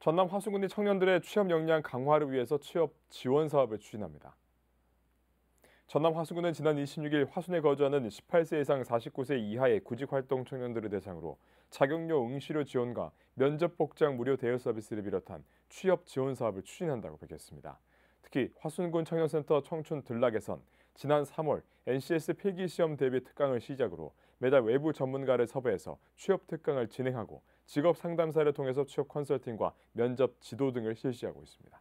전남 화순군이 청년들의 취업 역량 강화를 위해서 취업 지원 사업을 추진합니다. 전남 화순군은 지난 26일 화순에 거주하는 18세 이상 49세 이하의 구직활동 청년들을 대상으로 자격료 응시료 지원과 면접 복장 무료 대여 서비스를 비롯한 취업 지원 사업을 추진한다고 밝혔습니다. 특히 화순군 청년센터 청춘 들락에선 지난 3월 NCS 필기시험 대비 특강을 시작으로 매달 외부 전문가를 섭외해서 취업 특강을 진행하고 직업 상담사를 통해서 취업 컨설팅과 면접 지도 등을 실시하고 있습니다.